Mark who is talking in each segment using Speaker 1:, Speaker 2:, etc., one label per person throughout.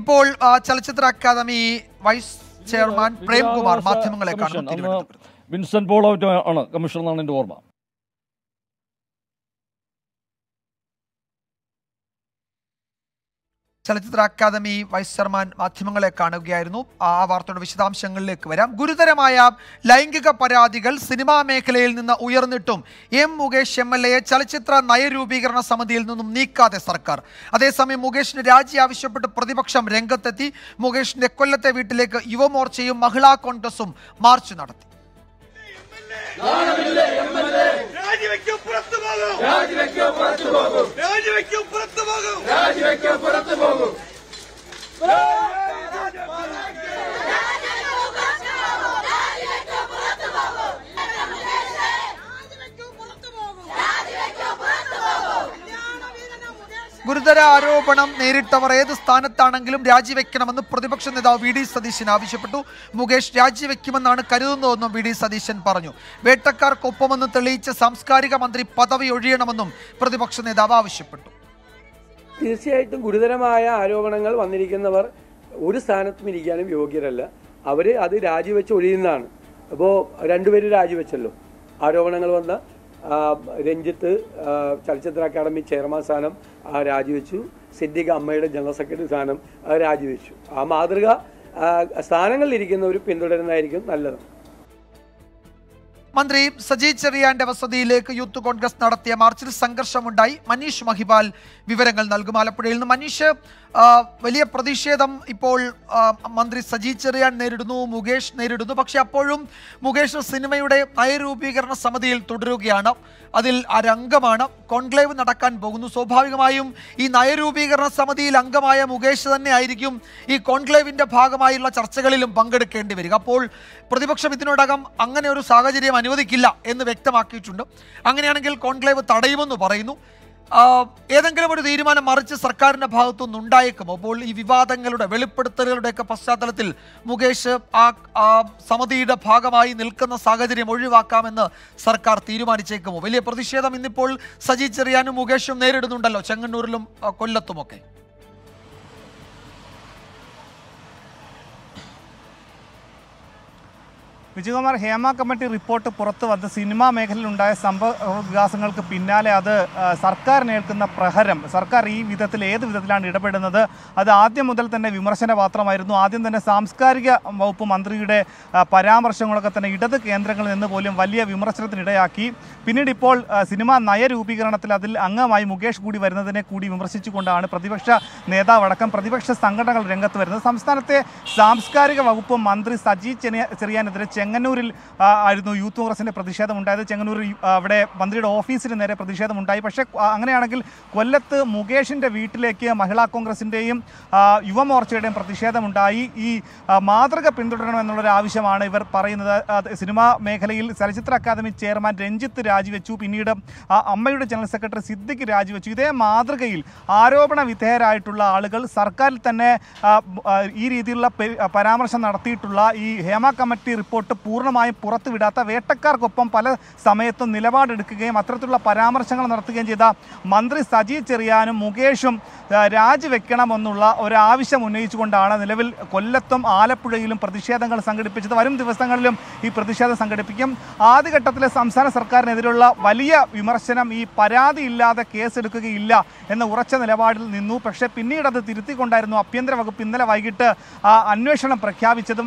Speaker 1: ഇപ്പോൾ ചലച്ചിത്ര academy vice chairman Premkumar മാധ്യമങ്ങളെ കാണുന്നു വിൻസെന്റ് പോളോ ആണ് കമ്മീഷണർ എന്നാണ് എന്റെ ഓർമ്മ ചലച്ചിത്ര അക്കാദമി വൈസ് ചെയർമാൻ മാധ്യമങ്ങളെ കാണുകയായിരുന്നു ആ വാർത്തയുടെ വിശദാംശങ്ങളിലേക്ക് വരാം ഗുരുതരമായ ലൈംഗിക പരാതികൾ സിനിമാ മേഖലയിൽ നിന്ന് ഉയർന്നിട്ടും എം മുകേഷ് എം എൽ എയെ ചലച്ചിത്ര നയരൂപീകരണ സമിതിയിൽ നിന്നും നീക്കാതെ സർക്കാർ അതേസമയം മുകേഷിന് രാജി ആവശ്യപ്പെട്ട് പ്രതിപക്ഷം രംഗത്തെത്തി മുകേഷിന്റെ കൊല്ലത്തെ വീട്ടിലേക്ക് യുവമോർച്ചയും മഹിളാ കോൺഗ്രസും മാർച്ച് നടത്തി
Speaker 2: രാജിവെക്കും പുറത്തു പോകും രാജിവെക്കും പുറത്തു പോകും രാജിവെക്കും പുറത്തു പോകും രാജിവെക്കും പുറത്തു പോകും
Speaker 1: ആരോപണം നേരിട്ടവർ ഏത് സ്ഥാനത്താണെങ്കിലും രാജിവെക്കണമെന്ന് പ്രതിപക്ഷ നേതാവ് വി ഡി സതീശൻ ആവശ്യപ്പെട്ടു മുകേഷ് രാജിവെക്കുമെന്നാണ് കരുതുന്നതെന്നും വി ഡി സതീശൻ പറഞ്ഞു വേട്ടക്കാർക്കൊപ്പമെന്ന് തെളിയിച്ച സാംസ്കാരിക മന്ത്രി പദവി ഒഴിയണമെന്നും പ്രതിപക്ഷ നേതാവ് ആവശ്യപ്പെട്ടു
Speaker 2: തീർച്ചയായിട്ടും ഗുരുതരമായ ആരോപണങ്ങൾ വന്നിരിക്കുന്നവർ ഒരു സ്ഥാനത്തും ഇരിക്കാനും യോഗ്യരല്ല അവർ അത് രാജിവെച്ച് ഒഴിയുന്നതാണ് അപ്പോൾ രണ്ടുപേര് രാജിവെച്ചല്ലോ ആരോപണങ്ങൾ വന്ന രഞ്ജിത്ത് ചലച്ചിത്ര അക്കാദമി ചെയർമാൻ സ്ഥാനം രാജിവെച്ചു സിദ്ദിഖ് അമ്മയുടെ ജനറൽ സെക്രട്ടറി സ്ഥാനം രാജിവെച്ചു ആ മാതൃക സ്ഥാനങ്ങളിലിരിക്കുന്നവർ പിന്തുടരുന്നതായിരിക്കും നല്ലത്
Speaker 1: മന്ത്രി സജി ചെറിയാന്റെ വസതിയിലേക്ക് യൂത്ത് കോൺഗ്രസ് നടത്തിയ മാർച്ചിൽ സംഘർഷമുണ്ടായി മനീഷ് മഹിപാൽ വിവരങ്ങൾ നൽകും ആലപ്പുഴയിൽ നിന്ന് മനീഷ് വലിയ പ്രതിഷേധം ഇപ്പോൾ മന്ത്രി സജി ചെറിയാൻ നേരിടുന്നു മുകേഷ് നേരിടുന്നു പക്ഷെ അപ്പോഴും മുകേഷ് സിനിമയുടെ നയരൂപീകരണ സമിതിയിൽ തുടരുകയാണ് അതിൽ ഒരംഗമാണ് കോൺക്ലേവ് നടക്കാൻ പോകുന്നു സ്വാഭാവികമായും ഈ നയരൂപീകരണ സമിതിയിൽ അംഗമായ മുകേഷ് തന്നെ ആയിരിക്കും ഈ കോൺക്ലേവിൻ്റെ ഭാഗമായുള്ള ചർച്ചകളിലും പങ്കെടുക്കേണ്ടി വരിക അപ്പോൾ പ്രതിപക്ഷം ഇതിനോടകം അങ്ങനെ ഒരു സാഹചര്യം അനുവദിക്കില്ല എന്ന് വ്യക്തമാക്കിയിട്ടുണ്ട് അങ്ങനെയാണെങ്കിൽ കോൺക്ലേവ് തടയുമെന്ന് പറയുന്നു ഏതെങ്കിലും ഒരു തീരുമാനം മറിച്ച് സർക്കാരിൻ്റെ ഭാഗത്തുനിന്ന് ഉണ്ടായേക്കുമോ അപ്പോൾ ഈ വിവാദങ്ങളുടെ വെളിപ്പെടുത്തലുകളുടെയൊക്കെ പശ്ചാത്തലത്തിൽ മുകേഷ് ആ സമിതിയുടെ ഭാഗമായി നിൽക്കുന്ന സാഹചര്യം ഒഴിവാക്കാമെന്ന് സർക്കാർ തീരുമാനിച്ചേക്കുമോ വലിയ പ്രതിഷേധം ഇന്നിപ്പോൾ സജി ചെറിയാനും മുകേഷും നേരിടുന്നുണ്ടല്ലോ ചെങ്ങന്നൂരിലും കൊല്ലത്തുമൊക്കെ വിജയകുമാർ
Speaker 3: ഹേമ കമ്മിറ്റി റിപ്പോർട്ട് പുറത്തു വന്ന് സിനിമാ മേഖലയിലുണ്ടായ സംഭവ വികാസങ്ങൾക്ക് പിന്നാലെ അത് സർക്കാരിനേൽക്കുന്ന പ്രഹരം സർക്കാർ ഈ വിധത്തിൽ ഏത് വിധത്തിലാണ് ഇടപെടുന്നത് അത് ആദ്യം മുതൽ തന്നെ വിമർശന പാത്രമായിരുന്നു ആദ്യം തന്നെ സാംസ്കാരിക വകുപ്പ് മന്ത്രിയുടെ പരാമർശങ്ങളൊക്കെ തന്നെ ഇടത് കേന്ദ്രങ്ങളിൽ നിന്ന് പോലും വലിയ വിമർശനത്തിനിടയാക്കി പിന്നീട് ഇപ്പോൾ സിനിമാ നയരൂപീകരണത്തിൽ അതിൽ അംഗമായി മുകേഷ് കൂടി വരുന്നതിനെ കൂടി വിമർശിച്ചുകൊണ്ടാണ് പ്രതിപക്ഷ അടക്കം പ്രതിപക്ഷ സംഘടനകൾ രംഗത്ത് വരുന്നത് സംസ്ഥാനത്തെ സാംസ്കാരിക വകുപ്പ് മന്ത്രി സജി ചെറിയാനെതിരെ ചെങ്ങന്നൂരിൽ ആയിരുന്നു യൂത്ത് കോൺഗ്രസിൻ്റെ ഉണ്ടായത് ചെങ്ങന്നൂർ അവിടെ മന്ത്രിയുടെ ഓഫീസിന് നേരെ പ്രതിഷേധമുണ്ടായി പക്ഷേ അങ്ങനെയാണെങ്കിൽ കൊല്ലത്ത് മുകേഷിൻ്റെ വീട്ടിലേക്ക് മഹിളാ കോൺഗ്രസിൻ്റെയും യുവമോർച്ചയുടെയും പ്രതിഷേധമുണ്ടായി ഈ മാതൃക പിന്തുടരണമെന്നുള്ളൊരു ആവശ്യമാണ് ഇവർ പറയുന്നത് സിനിമാ മേഖലയിൽ ചലച്ചിത്ര അക്കാദമി ചെയർമാൻ രഞ്ജിത്ത് രാജിവെച്ചു പിന്നീട് അമ്മയുടെ ജനറൽ സെക്രട്ടറി സിദ്ദിഖ് രാജിവെച്ചു ഇതേ മാതൃകയിൽ ആരോപണ വിധേയരായിട്ടുള്ള ആളുകൾ സർക്കാരിൽ തന്നെ ഈ രീതിയിലുള്ള പരാമർശം നടത്തിയിട്ടുള്ള ഈ ഹേമ കമ്മിറ്റി റിപ്പോർട്ട് മുന്നോട്ട് പൂർണ്ണമായും പുറത്തുവിടാത്ത വേട്ടക്കാർക്കൊപ്പം പല സമയത്തും നിലപാടെടുക്കുകയും അത്തരത്തിലുള്ള പരാമർശങ്ങൾ നടത്തുകയും ചെയ്ത മന്ത്രി സജി ചെറിയാനും മുകേഷും രാജിവെക്കണമെന്നുള്ള ഒരാവശ്യം ഉന്നയിച്ചുകൊണ്ടാണ് നിലവിൽ കൊല്ലത്തും ആലപ്പുഴയിലും പ്രതിഷേധങ്ങൾ സംഘടിപ്പിച്ചത് വരും ദിവസങ്ങളിലും ഈ പ്രതിഷേധം സംഘടിപ്പിക്കും ആദ്യഘട്ടത്തിലെ സംസ്ഥാന സർക്കാരിനെതിരുള്ള വലിയ വിമർശനം ഈ പരാതിയില്ലാതെ കേസെടുക്കുകയില്ല എന്ന ഉറച്ച നിലപാടിൽ നിന്നു പക്ഷേ പിന്നീട് അത് തിരുത്തിക്കൊണ്ടായിരുന്നു ആഭ്യന്തര വകുപ്പ് ഇന്നലെ വൈകിട്ട് അന്വേഷണം പ്രഖ്യാപിച്ചതും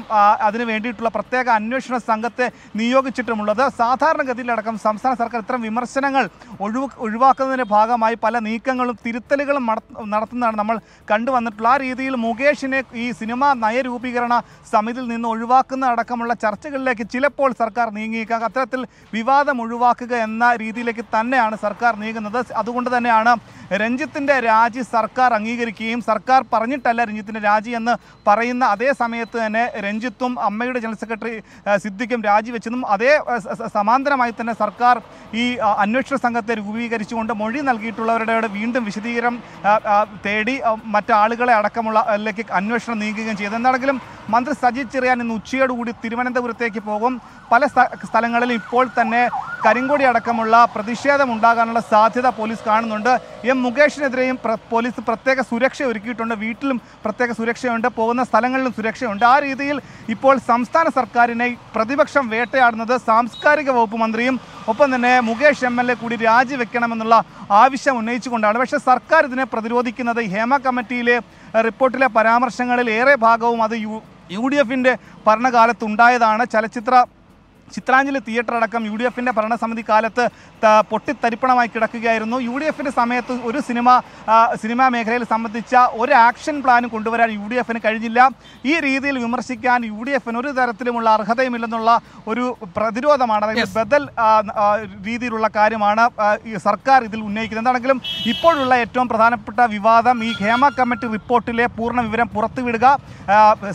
Speaker 3: അതിനു വേണ്ടിയിട്ടുള്ള പ്രത്യേക അന്വേഷണ സംഘത്തെ നിയോഗിച്ചിട്ടുമുള്ളത് സാധാരണഗതിയിലടക്കം സംസ്ഥാന സർക്കാർ ഇത്തരം വിമർശനങ്ങൾ ഒഴിവ് ഒഴിവാക്കുന്നതിൻ്റെ ഭാഗമായി പല നീക്കങ്ങളും തിരുത്തലുകളും നടത്തുന്നതാണ് നമ്മൾ കണ്ടുവന്നിട്ടുള്ള ആ രീതിയിൽ മുകേഷിനെ ഈ സിനിമാ നയരൂപീകരണ സമിതിയിൽ നിന്ന് ഒഴിവാക്കുന്ന അടക്കമുള്ള ചർച്ചകളിലേക്ക് ചിലപ്പോൾ സർക്കാർ നീങ്ങിയേക്കാം അത്തരത്തിൽ വിവാദം ഒഴിവാക്കുക എന്ന രീതിയിലേക്ക് തന്നെയാണ് സർക്കാർ നീങ്ങുന്നത് അതുകൊണ്ട് തന്നെയാണ് രഞ്ജിത്തിൻ്റെ രാജി സർക്കാർ അംഗീകരിക്കുകയും സർക്കാർ പറഞ്ഞിട്ടല്ല രഞ്ജിത്തിൻ്റെ രാജി എന്ന് പറയുന്ന അതേ സമയത്ത് തന്നെ രഞ്ജിത്തും അമ്മയുടെ ജനറൽ സെക്രട്ടറി സിദ്ദിഖും രാജിവെച്ചതും അതേ സമാന്തരമായി തന്നെ സർക്കാർ ഈ അന്വേഷണ സംഘത്തെ രൂപീകരിച്ചുകൊണ്ട് മൊഴി നൽകിയിട്ടുള്ളവരുടെ വീണ്ടും വിശദീകരണം തേടി മറ്റാളുകളെ അടക്കമുള്ള അല്ലെങ്കിൽ അന്വേഷണം നീങ്ങുകയും ചെയ്തു എന്താണെങ്കിലും മന്ത്രി സജീവ് ചെറിയാൻ ഇന്ന് ഉച്ചയോടുകൂടി തിരുവനന്തപുരത്തേക്ക് പോകും പല സ്ഥലങ്ങളിൽ ഇപ്പോൾ തന്നെ കരിങ്കൊടി അടക്കമുള്ള പ്രതിഷേധം ഉണ്ടാകാനുള്ള സാധ്യത പോലീസ് കാണുന്നുണ്ട് എം മുകേഷിനെതിരെയും പോലീസ് പ്രത്യേക സുരക്ഷ ഒരുക്കിയിട്ടുണ്ട് വീട്ടിലും പ്രത്യേക സുരക്ഷയുണ്ട് പോകുന്ന സ്ഥലങ്ങളിലും സുരക്ഷയുണ്ട് ആ രീതിയിൽ ഇപ്പോൾ സംസ്ഥാന സർക്കാരിനെ പ്രതിപക്ഷം വേട്ടയാടുന്നത് സാംസ്കാരിക വകുപ്പ് മന്ത്രിയും ഒപ്പം തന്നെ മുകേഷ് എം എൽ എ കൂടി രാജിവെക്കണമെന്നുള്ള ആവശ്യം ഉന്നയിച്ചുകൊണ്ടാണ് പക്ഷേ സർക്കാർ ഇതിനെ പ്രതിരോധിക്കുന്നത് ഹേമ കമ്മിറ്റിയിലെ റിപ്പോർട്ടിലെ പരാമർശങ്ങളിൽ ഏറെ ഭാഗവും അത് യു ഡി എഫിൻ്റെ ഭരണകാലത്തുണ്ടായതാണ് ചലച്ചിത്ര ചിത്രാഞ്ജലി തിയേറ്റർ അടക്കം യു ഡി എഫിൻ്റെ ഭരണസമിതി കാലത്ത് പൊട്ടിത്തരിപ്പണമായി കിടക്കുകയായിരുന്നു യു ഡി എഫിൻ്റെ സമയത്ത് ഒരു സിനിമ സിനിമാ മേഖലയിൽ സംബന്ധിച്ച ഒരു ആക്ഷൻ പ്ലാനും കൊണ്ടുവരാൻ യു ഡി എഫിന് കഴിഞ്ഞില്ല ഈ രീതിയിൽ വിമർശിക്കാൻ യു ഡി എഫിന് ഒരു തരത്തിലുമുള്ള അർഹതയുമില്ലെന്നുള്ള ഒരു പ്രതിരോധമാണ് അതായത് ബദൽ രീതിയിലുള്ള കാര്യമാണ് സർക്കാർ ഇതിൽ ഉന്നയിക്കുന്നത് എന്താണെങ്കിലും ഇപ്പോഴുള്ള ഏറ്റവും പ്രധാനപ്പെട്ട വിവാദം ഈ ഹേമ കമ്മിറ്റി റിപ്പോർട്ടിലെ പൂർണ്ണ വിവരം പുറത്തുവിടുക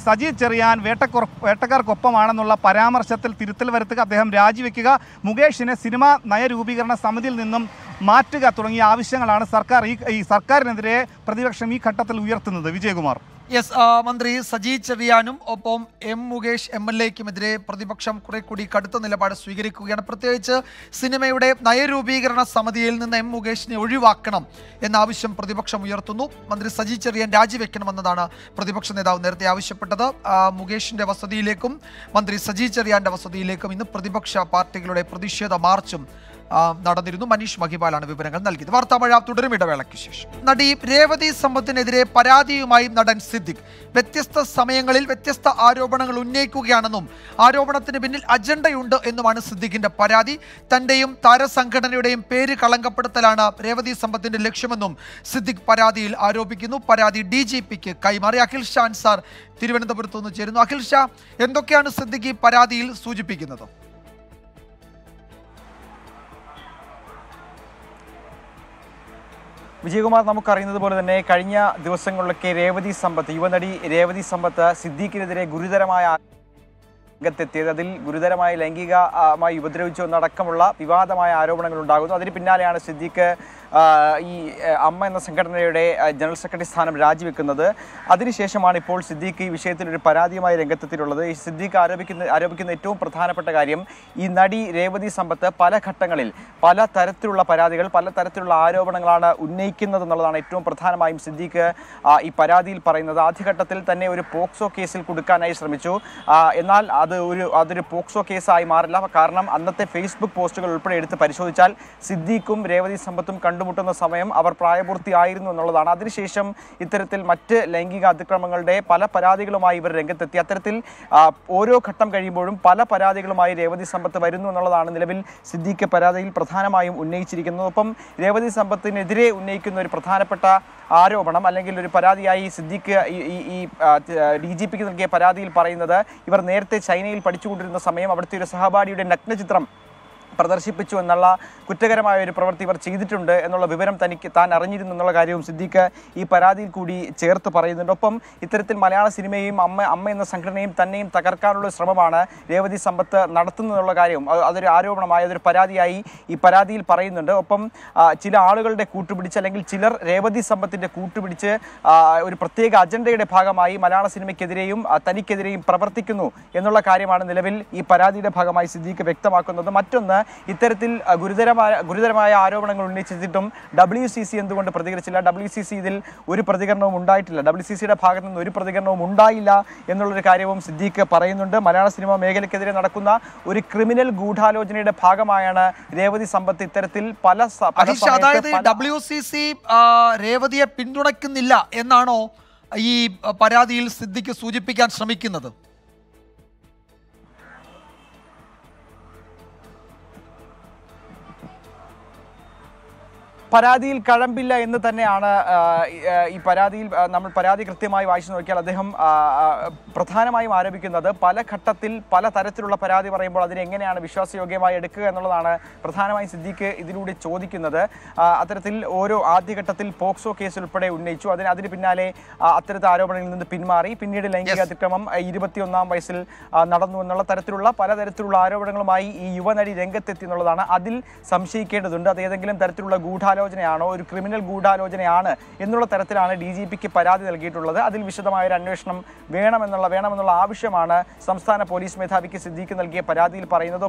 Speaker 3: സജി ചെറിയാൻ വേട്ടക്കൊ വേട്ടക്കാർക്കൊപ്പമാണെന്നുള്ള പരാമർശത്തിൽ തിരുത്തൽ വരുത്തുക സ്ഥാനത്തേക്ക് അദ്ദേഹം രാജിവെക്കുക മുകേഷിനെ സിനിമാ നയരൂപീകരണ സമിതിയിൽ നിന്നും മാറ്റുക തുടങ്ങിയ ആവശ്യങ്ങളാണ് സർക്കാർ ഈ സർക്കാരിനെതിരെ പ്രതിപക്ഷം ഈ ഘട്ടത്തിൽ ഉയർത്തുന്നത് വിജയകുമാർ
Speaker 1: യെസ് മന്ത്രി സജി ചെറിയാനും ഒപ്പം എം മുകേഷ് എം എൽ എക്കുമെതിരെ പ്രതിപക്ഷം കുറെ കൂടി കടുത്ത നിലപാട് സ്വീകരിക്കുകയാണ് പ്രത്യേകിച്ച് സിനിമയുടെ നയരൂപീകരണ സമിതിയിൽ നിന്ന് എം മുകേഷിനെ ഒഴിവാക്കണം എന്ന ആവശ്യം പ്രതിപക്ഷം ഉയർത്തുന്നു മന്ത്രി സജി ചെറിയാൻ രാജിവെക്കണമെന്നതാണ് പ്രതിപക്ഷ നേതാവ് നേരത്തെ ആവശ്യപ്പെട്ടത് മുകേഷിന്റെ വസതിയിലേക്കും മന്ത്രി സജി ചെറിയാന്റെ വസതിയിലേക്കും ഇന്ന് പ്രതിപക്ഷ പാർട്ടികളുടെ പ്രതിഷേധ മാർച്ചും നടന്നിരുന്നു മനീഷ് മഹിപാലാണ് വിവരങ്ങൾ നൽകിയത് വാർത്താമഴ തുടരും ഇടവേളയ്ക്ക് ശേഷം നടി രേവതി സമ്പത്തിനെതിരെ പരാതിയുമായി നടൻ സിദ്ദിഖ് വ്യത്യസ്ത സമയങ്ങളിൽ വ്യത്യസ്ത ആരോപണങ്ങൾ ഉന്നയിക്കുകയാണെന്നും ആരോപണത്തിന് പിന്നിൽ അജണ്ടയുണ്ട് എന്നുമാണ് സിദ്ദിഖിന്റെ പരാതി തന്റെയും താരസംഘടനയുടെയും പേര് കളങ്കപ്പെടുത്തലാണ് രേവതി സമ്പത്തിന്റെ ലക്ഷ്യമെന്നും സിദ്ദിഖ് പരാതിയിൽ ആരോപിക്കുന്നു പരാതി ഡി ജി പിക്ക് കൈമാറി അഖിൽ ഷാൻ സാർ തിരുവനന്തപുരത്ത് നിന്ന് ചേരുന്നു അഖിൽ ഷാ എന്തൊക്കെയാണ് സിദ്ദിഖി പരാതിയിൽ സൂചിപ്പിക്കുന്നത്
Speaker 2: വിജയകുമാർ നമുക്കറിയുന്നത് പോലെ തന്നെ കഴിഞ്ഞ ദിവസങ്ങളിലൊക്കെ രേവതി സമ്പത്ത് യുവനടി രേവതി സമ്പത്ത് സിദ്ദീഖിനെതിരെ ഗുരുതരമായ രംഗത്തെത്തിയത് അതിൽ ഗുരുതരമായ ലൈംഗികമായി ഉപദ്രവിച്ചു എന്നടക്കമുള്ള വിവാദമായ ആരോപണങ്ങൾ ഉണ്ടാകുന്നു അതിന് പിന്നാലെയാണ് സിദ്ദീഖ് ഈ അമ്മ എന്ന സംഘടനയുടെ ജനറൽ സെക്രട്ടറി സ്ഥാനം രാജിവെക്കുന്നത് അതിനുശേഷമാണ് ഇപ്പോൾ സിദ്ദീഖ് ഈ വിഷയത്തിൽ ഒരു പരാതിയുമായി രംഗത്തെത്തിയിട്ടുള്ളത് ഈ സിദ്ദീഖ് ആരോപിക്കുന്ന ആരോപിക്കുന്ന ഏറ്റവും പ്രധാനപ്പെട്ട കാര്യം ഈ നടി രേവതി സമ്പത്ത് പല ഘട്ടങ്ങളിൽ പല തരത്തിലുള്ള പരാതികൾ പല തരത്തിലുള്ള ആരോപണങ്ങളാണ് ഉന്നയിക്കുന്നത് എന്നുള്ളതാണ് ഏറ്റവും പ്രധാനമായും സിദ്ദീഖ് ഈ പരാതിയിൽ പറയുന്നത് ആദ്യഘട്ടത്തിൽ തന്നെ ഒരു പോക്സോ കേസിൽ കൊടുക്കാനായി ശ്രമിച്ചു എന്നാൽ അത് ഒരു അതൊരു പോക്സോ കേസായി മാറില്ല കാരണം അന്നത്തെ ഫേസ്ബുക്ക് പോസ്റ്റുകൾ ഉൾപ്പെടെ എടുത്ത് പരിശോധിച്ചാൽ സിദ്ദീഖും രേവതി സമ്പത്തും കണ്ടു കണ്ടുമുട്ടുന്ന സമയം അവർ പ്രായപൂർത്തിയായിരുന്നു എന്നുള്ളതാണ് അതിനുശേഷം ഇത്തരത്തിൽ മറ്റ് ലൈംഗിക അതിക്രമങ്ങളുടെ പല പരാതികളുമായി ഇവർ രംഗത്തെത്തി അത്തരത്തിൽ ഓരോ ഘട്ടം കഴിയുമ്പോഴും പല പരാതികളുമായി രേവതി സമ്പത്ത് വരുന്നു എന്നുള്ളതാണ് നിലവിൽ സിദ്ദീഖ് പരാതിയിൽ പ്രധാനമായും ഉന്നയിച്ചിരിക്കുന്നത് ഒപ്പം രേവതി സമ്പത്തിനെതിരെ ഉന്നയിക്കുന്ന ഒരു പ്രധാനപ്പെട്ട ആരോപണം അല്ലെങ്കിൽ ഒരു പരാതിയായി സിദ്ദീഖ് ഈ ഈ ഡി ജി പിക്ക് നൽകിയ പരാതിയിൽ പറയുന്നത് ഇവർ നേരത്തെ ചൈനയിൽ പഠിച്ചുകൊണ്ടിരുന്ന സമയം അവിടുത്തെ ഒരു സഹപാഠിയുടെ നഗ്നചിത്രം പ്രദർശിപ്പിച്ചു എന്നുള്ള കുറ്റകരമായ ഒരു പ്രവൃത്തി ഇവർ ചെയ്തിട്ടുണ്ട് എന്നുള്ള വിവരം തനിക്ക് താൻ അറിഞ്ഞിരുന്നു എന്നുള്ള കാര്യവും സിദ്ദീഖ് ഈ പരാതിയിൽ കൂടി ചേർത്ത് പറയുന്നുണ്ട് ഒപ്പം ഇത്തരത്തിൽ മലയാള സിനിമയും അമ്മ അമ്മ എന്ന സംഘടനയും തന്നെയും തകർക്കാനുള്ള ശ്രമമാണ് രേവതി സമ്പത്ത് നടത്തുന്നതെന്നുള്ള കാര്യം അതൊരു ആരോപണമായ അതൊരു പരാതിയായി ഈ പരാതിയിൽ പറയുന്നുണ്ട് ഒപ്പം ചില ആളുകളുടെ കൂട്ടുപിടിച്ച് അല്ലെങ്കിൽ ചിലർ രേവതി സമ്പത്തിൻ്റെ കൂട്ടുപിടിച്ച് ഒരു പ്രത്യേക അജണ്ടയുടെ ഭാഗമായി മലയാള സിനിമയ്ക്കെതിരെയും തനിക്കെതിരെയും പ്രവർത്തിക്കുന്നു എന്നുള്ള കാര്യമാണ് നിലവിൽ ഈ പരാതിയുടെ ഭാഗമായി സിദ്ദീഖ് വ്യക്തമാക്കുന്നത് മറ്റൊന്ന് ഇത്തരത്തിൽ ഗുരുതരമായ ഗുരുതരമായ ആരോപണങ്ങൾ ഉന്നയിച്ചിട്ടും ഡബ്ല്യു സി സി എന്തുകൊണ്ട് പ്രതികരിച്ചില്ല ഡബ്ല്യു സി സി ഇതിൽ ഒരു പ്രതികരണവും ഉണ്ടായിട്ടില്ല ഡബ്ല്യു സി സിയുടെ ഭാഗത്തു നിന്ന് ഒരു പ്രതികരണവും ഉണ്ടായില്ല എന്നുള്ളൊരു കാര്യവും സിദ്ദീഖ് പറയുന്നുണ്ട് മലയാള സിനിമ മേഖലയ്ക്കെതിരെ നടക്കുന്ന ഒരു ക്രിമിനൽ ഗൂഢാലോചനയുടെ ഭാഗമായാണ് രേവതി സമ്പത്ത് ഇത്തരത്തിൽ പല അതായത്
Speaker 1: ഡബ്ല്യു സി സി രേവതിയെ പിന്തുണയ്ക്കുന്നില്ല എന്നാണോ ഈ പരാതിയിൽ സിദ്ദിഖ് സൂചിപ്പിക്കാൻ ശ്രമിക്കുന്നത്
Speaker 2: പരാതിയിൽ കഴമ്പില്ല എന്ന് തന്നെയാണ് ഈ പരാതിയിൽ നമ്മൾ പരാതി കൃത്യമായി വായിച്ചു നോക്കിയാൽ അദ്ദേഹം പ്രധാനമായും ആരോപിക്കുന്നത് പല ഘട്ടത്തിൽ പല തരത്തിലുള്ള പരാതി പറയുമ്പോൾ അതിനെ എങ്ങനെയാണ് വിശ്വാസയോഗ്യമായി എടുക്കുക എന്നുള്ളതാണ് പ്രധാനമായും സിദ്ദീഖ് ഇതിലൂടെ ചോദിക്കുന്നത് അത്തരത്തിൽ ഓരോ ആദ്യഘട്ടത്തിൽ പോക്സോ കേസ് ഉൾപ്പെടെ ഉന്നയിച്ചു അതിന് അതിന് പിന്നാലെ അത്തരത്തിൽ ആരോപണങ്ങളിൽ നിന്ന് പിന്മാറി പിന്നീട് ലൈംഗിക അതിക്രമം ഇരുപത്തിയൊന്നാം വയസ്സിൽ നടന്നു എന്നുള്ള തരത്തിലുള്ള പലതരത്തിലുള്ള ആരോപണങ്ങളുമായി ഈ യുവനടി രംഗത്തെത്തി എന്നുള്ളതാണ് അതിൽ സംശയിക്കേണ്ടതുണ്ട് അത് ഏതെങ്കിലും തരത്തിലുള്ള ഗൂഢാലോ ഗൂഢാലോചനയാണോ ഒരു ക്രിമിനൽ ഗൂഢാലോചനയാണ് എന്നുള്ള തരത്തിലാണ് ഡി ജി പിക്ക് പരാതി നൽകിയിട്ടുള്ളത് അതിൽ വിശദമായ ഒരു അന്വേഷണം വേണമെന്നുള്ള വേണമെന്നുള്ള ആവശ്യമാണ് സംസ്ഥാന പോലീസ് മേധാവിക്ക് സിദ്ദീഖ് നൽകിയ പരാതിയിൽ പറയുന്നത്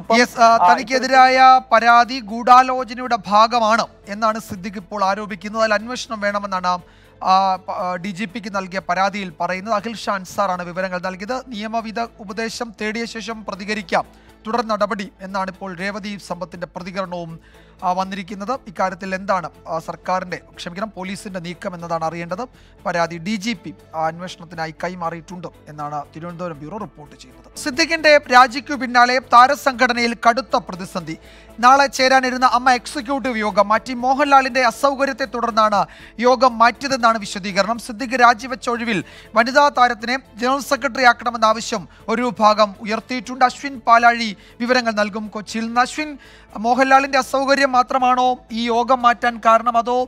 Speaker 2: തനിക്കെതിരായ
Speaker 1: പരാതി ഗൂഢാലോചനയുടെ ഭാഗമാണ് എന്നാണ് സിദ്ദിഖ് ഇപ്പോൾ ആരോപിക്കുന്നത് അതിൽ അന്വേഷണം വേണമെന്നാണ് ഡി ജി പിക്ക് നൽകിയ പരാതിയിൽ പറയുന്നത് അഖിൽ ഷാ അൻസാറാണ് വിവരങ്ങൾ നൽകിയത് നിയമവിധ ഉപദേശം തേടിയ ശേഷം പ്രതികരിക്കാം തുടർ നടപടി എന്നാണ് ഇപ്പോൾ രേവതി സമ്പത്തിന്റെ പ്രതികരണവും വന്നിരിക്കുന്നത് ഇക്കാര്യത്തിൽ എന്താണ് സർക്കാരിൻ്റെ ക്ഷമിക്കണം പോലീസിൻ്റെ നീക്കം എന്നതാണ് അറിയേണ്ടത് പരാതി ഡി ജി പി അന്വേഷണത്തിനായി കൈമാറിയിട്ടുണ്ട് എന്നാണ് തിരുവനന്തപുരം ബ്യൂറോ റിപ്പോർട്ട് ചെയ്യുന്നത് സിദ്ദിഖിന്റെ രാജിക്കു പിന്നാലെ താരസംഘടനയിൽ കടുത്ത പ്രതിസന്ധി നാളെ ചേരാനിരുന്ന അമ്മ എക്സിക്യൂട്ടീവ് യോഗം മാറ്റി മോഹൻലാലിന്റെ അസൗകര്യത്തെ തുടർന്നാണ് യോഗം മാറ്റിയതെന്നാണ് വിശദീകരണം സിദ്ദിഖ് രാജിവെച്ച ഒഴിവിൽ വനിതാ താരത്തിനെ ജനറൽ സെക്രട്ടറി ആക്കണമെന്ന ആവശ്യം ഒരു ഭാഗം ഉയർത്തിയിട്ടുണ്ട് അശ്വിൻ പാലാഴി വിവരങ്ങൾ നൽകും കൊച്ചിയിൽ നിന്ന് അശ്വിൻ മോഹൻലാലിൻ്റെ അസൗകര്യം മാത്രമാണോ ഈ യോഗം മാറ്റാൻ കാരണം അതോ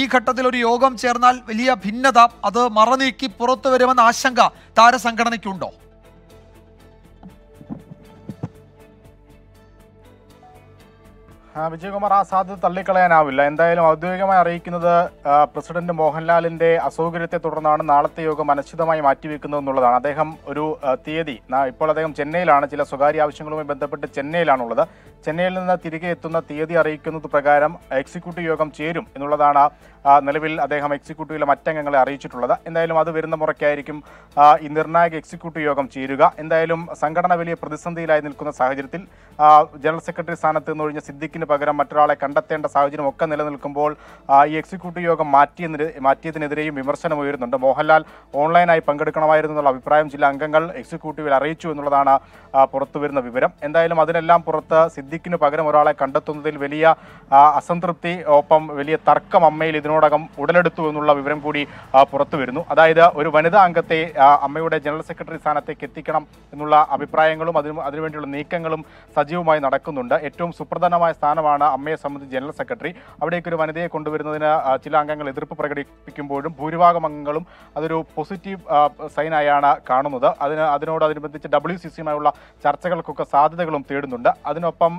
Speaker 1: ഈ ഘട്ടത്തിൽ ഒരു യോഗം ചേർന്നാൽ വലിയ ഭിന്നത അത് മറനീക്കി പുറത്തു വരുമെന്ന ആശങ്ക താരസംഘടനയ്ക്കുണ്ടോ
Speaker 4: വിജയകുമാർ ആ സാധ്യത തള്ളിക്കളയാനാവില്ല എന്തായാലും ഔദ്യോഗികമായി അറിയിക്കുന്നത് പ്രസിഡന്റ് മോഹൻലാലിന്റെ അസൗകര്യത്തെ തുടർന്നാണ് നാളത്തെ യോഗം അനിശ്ചിതമായി മാറ്റിവെക്കുന്നത് എന്നുള്ളതാണ് അദ്ദേഹം ഒരു തീയതി ഇപ്പോൾ അദ്ദേഹം ചെന്നൈയിലാണ് ചില സ്വകാര്യ ആവശ്യങ്ങളുമായി ബന്ധപ്പെട്ട് ചെന്നൈയിലാണുള്ളത് ചെന്നൈയിൽ നിന്ന് തിരികെ എത്തുന്ന തീയതി അറിയിക്കുന്നത് പ്രകാരം എക്സിക്യൂട്ടീവ് യോഗം ചേരും എന്നുള്ളതാണ് നിലവിൽ അദ്ദേഹം എക്സിക്യൂട്ടീവിലെ മറ്റംഗങ്ങളെ അറിയിച്ചിട്ടുള്ളത് എന്തായാലും അത് വരുന്ന മുറയ്ക്കായിരിക്കും ഈ നിർണായക എക്സിക്യൂട്ടീവ് യോഗം ചേരുക എന്തായാലും സംഘടന വലിയ പ്രതിസന്ധിയിലായി നിൽക്കുന്ന സാഹചര്യത്തിൽ ജനറൽ സെക്രട്ടറി സ്ഥാനത്ത് നിന്ന് ഒഴിഞ്ഞ സിദ്ദിഖിന് പകരം മറ്റൊരാളെ കണ്ടെത്തേണ്ട സാഹചര്യം ഒക്കെ നിലനിൽക്കുമ്പോൾ ഈ എക്സിക്യൂട്ടീവ് യോഗം മാറ്റിയെതിരെ മാറ്റിയതിനെതിരെയും വിമർശനം ഉയരുന്നുണ്ട് മോഹൻലാൽ ഓൺലൈനായി പങ്കെടുക്കണമായിരുന്നു എന്നുള്ള അഭിപ്രായം ചില അംഗങ്ങൾ എക്സിക്യൂട്ടീവിൽ അറിയിച്ചു എന്നുള്ളതാണ് പുറത്തുവരുന്ന വിവരം എന്തായാലും അതിനെല്ലാം പുറത്ത് സിദ്ദിഖിന് പകരം ഒരാളെ കണ്ടെത്തുന്നതിൽ വലിയ അസംതൃപ്തി ഒപ്പം വലിയ തർക്കം അമ്മയിൽ ഇതിനോടകം ഉടലെടുത്തു എന്നുള്ള വിവരം കൂടി പുറത്തു വരുന്നു അതായത് ഒരു വനിതാ അംഗത്തെ അമ്മയുടെ ജനറൽ സെക്രട്ടറി സ്ഥാനത്തേക്ക് എത്തിക്കണം എന്നുള്ള അഭിപ്രായങ്ങളും അതിന് അതിനുവേണ്ടിയുള്ള നീക്കങ്ങളും സജീവമായി നടക്കുന്നുണ്ട് ഏറ്റവും സുപ്രധാനമായ സ്ഥാനമാണ് അമ്മയെ സംബന്ധിച്ച് ജനറൽ സെക്രട്ടറി അവിടേക്ക് ഒരു വനിതയെ കൊണ്ടുവരുന്നതിന് ചില അംഗങ്ങൾ എതിർപ്പ് പ്രകടിപ്പിക്കുമ്പോഴും ഭൂരിഭാഗം അംഗങ്ങളും അതൊരു പോസിറ്റീവ് സൈനായാണ് കാണുന്നത് അതിന് അതിനോടനുബന്ധിച്ച് ഡബ്ല്യു സി സിയുമായുള്ള ചർച്ചകൾക്കൊക്കെ സാധ്യതകളും തേടുന്നുണ്ട് അതിനൊപ്പം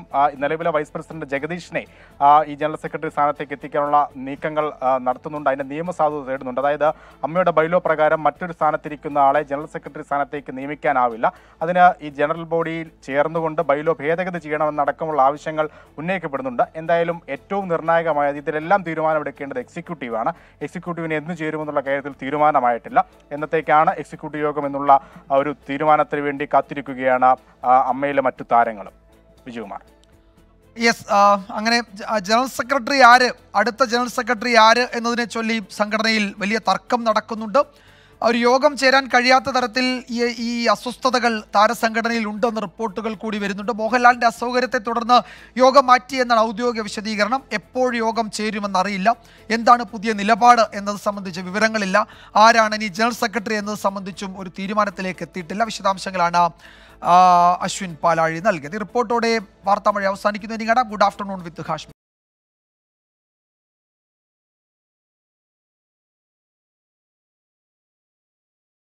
Speaker 4: നിലവിലെ വൈസ് പ്രസിഡന്റ് ജഗദീഷിനെ ഈ ജനറൽ സെക്രട്ടറി സ്ഥാനത്തേക്ക് എത്തിക്കാനുള്ള നീക്കങ്ങൾ നടത്തുന്നുണ്ട് അതിന്റെ നിയമസാധുത തേടുന്നുണ്ട് അതായത് അമ്മയുടെ ബൈലോ പ്രകാരം മറ്റൊരു സ്ഥാനത്തിരിക്കുന്ന ആളെ ജനറൽ സെക്രട്ടറി സ്ഥാനത്തേക്ക് നിയമിക്കാനാവില്ല അതിന് ഈ ജനറൽ ബോഡിയിൽ ചേർന്നുകൊണ്ട് ബൈലോ ഭേദഗതി ചെയ്യണമെന്നടക്കമുള്ള ആവശ്യങ്ങൾ ഉന്നയിക്കപ്പെടുന്നുണ്ട് എന്തായാലും ഏറ്റവും നിർണായകമായത് ഇതിലെല്ലാം തീരുമാനമെടുക്കേണ്ടത് എക്സിക്യൂട്ടീവാണ് എക്സിക്യൂട്ടീവിന് എന്ത് ചേരുമെന്നുള്ള കാര്യത്തിൽ തീരുമാനമായിട്ടില്ല എന്നത്തേക്കാണ് എക്സിക്യൂട്ടീവ് യോഗം എന്നുള്ള ഒരു തീരുമാനത്തിന് വേണ്ടി കാത്തിരിക്കുകയാണ് അമ്മയിലെ മറ്റു താരങ്ങളും
Speaker 1: വിജയകുമാർ യെസ് അങ്ങനെ ജനറൽ സെക്രട്ടറി ആര് അടുത്ത ജനറൽ സെക്രട്ടറി ആര് എന്നതിനെ ചൊല്ലി സംഘടനയിൽ വലിയ തർക്കം നടക്കുന്നുണ്ട് ഒരു യോഗം ചേരാൻ കഴിയാത്ത തരത്തിൽ ഈ ഈ അസ്വസ്ഥതകൾ താരസംഘടനയിൽ ഉണ്ടെന്ന റിപ്പോർട്ടുകൾ കൂടി വരുന്നുണ്ട് മോഹൻലാലിൻ്റെ അസൗകര്യത്തെ തുടർന്ന് യോഗം മാറ്റി എന്നാണ് ഔദ്യോഗിക വിശദീകരണം എപ്പോൾ യോഗം ചേരുമെന്നറിയില്ല എന്താണ് പുതിയ നിലപാട് എന്നത് സംബന്ധിച്ച് വിവരങ്ങളില്ല ആരാണ് ഇനി ജനറൽ സെക്രട്ടറി എന്നത് സംബന്ധിച്ചും ഒരു തീരുമാനത്തിലേക്ക് എത്തിയിട്ടില്ല വിശദാംശങ്ങളാണ് അശ്വിൻ പാലാഴി നൽകിയത് റിപ്പോർട്ടോടെ വാർത്താമഴ അവസാനിക്കുന്നു കാണാം ഗുഡ് ആഫ്റ്റർനൂൺ വിത്ത് ഹാഷ്മി